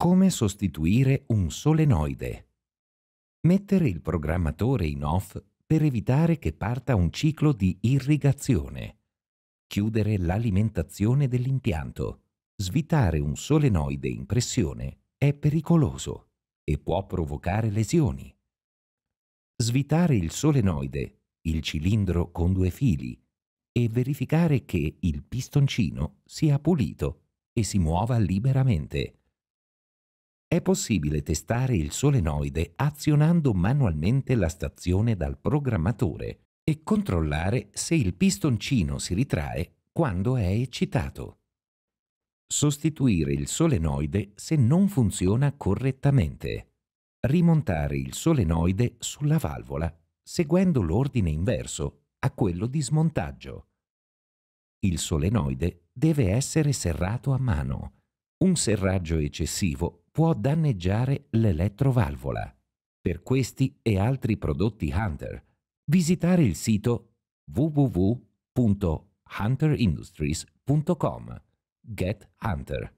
Come sostituire un solenoide. Mettere il programmatore in off per evitare che parta un ciclo di irrigazione. Chiudere l'alimentazione dell'impianto. Svitare un solenoide in pressione è pericoloso e può provocare lesioni. Svitare il solenoide, il cilindro con due fili, e verificare che il pistoncino sia pulito e si muova liberamente è possibile testare il solenoide azionando manualmente la stazione dal programmatore e controllare se il pistoncino si ritrae quando è eccitato. Sostituire il solenoide se non funziona correttamente. Rimontare il solenoide sulla valvola seguendo l'ordine inverso a quello di smontaggio. Il solenoide deve essere serrato a mano. Un serraggio eccessivo può danneggiare l'elettrovalvola. Per questi e altri prodotti Hunter, visitare il sito www.hunterindustries.com. Get Hunter.